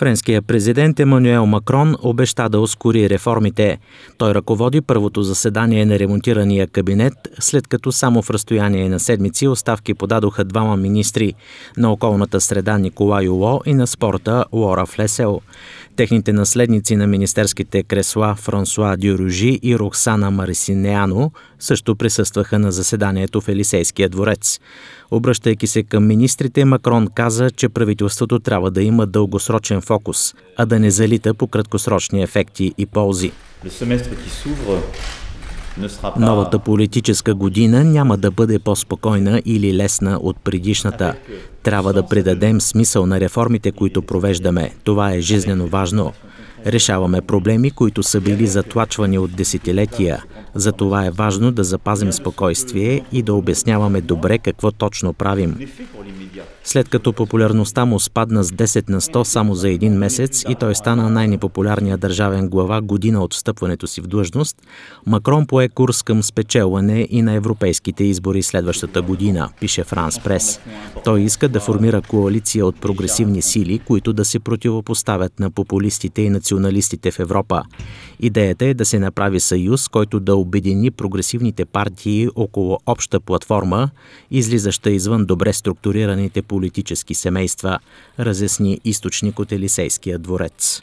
Френският президент Емануел Макрон обеща да ускори реформите. Той ръководи първото заседание на ремонтирания кабинет, след като само в разстояние на седмици оставки подадоха двама министри – на околната среда Николай Уло и на спорта Лора Флесел. Техните наследници на министерските кресла Франсуа Дюружи и Роксана Марисинеано също присъстваха на заседанието в Елисейския дворец. Обръщайки се към министрите, Макрон каза, че правителството трябва да има дългосрочен фокус, а да не залита по краткосрочни ефекти и ползи. Новата политическа година няма да бъде по-спокойна или лесна от предишната. Трябва да придадем смисъл на реформите, които провеждаме. Това е жизнено важно. Решаваме проблеми, които са били затлачвани от десетилетия. Затова е важно да запазим спокойствие и да обясняваме добре какво точно правим. След като популярността му спадна с 10 на 100 само за един месец и той стана най-непопулярният държавен глава година от встъпването си в длъжност, Макрон пое курс към спечелване и на европейските избори следващата година, пише Франс Прес. Той иска да формира коалиция от прогресивни сили, които да се противопоставят на популистите и националистите националистите в Европа. Идеята е да се направи съюз, който да обедини прогресивните партии около обща платформа, излизаща извън добре структурираните политически семейства, разясни източник от Елисейския дворец.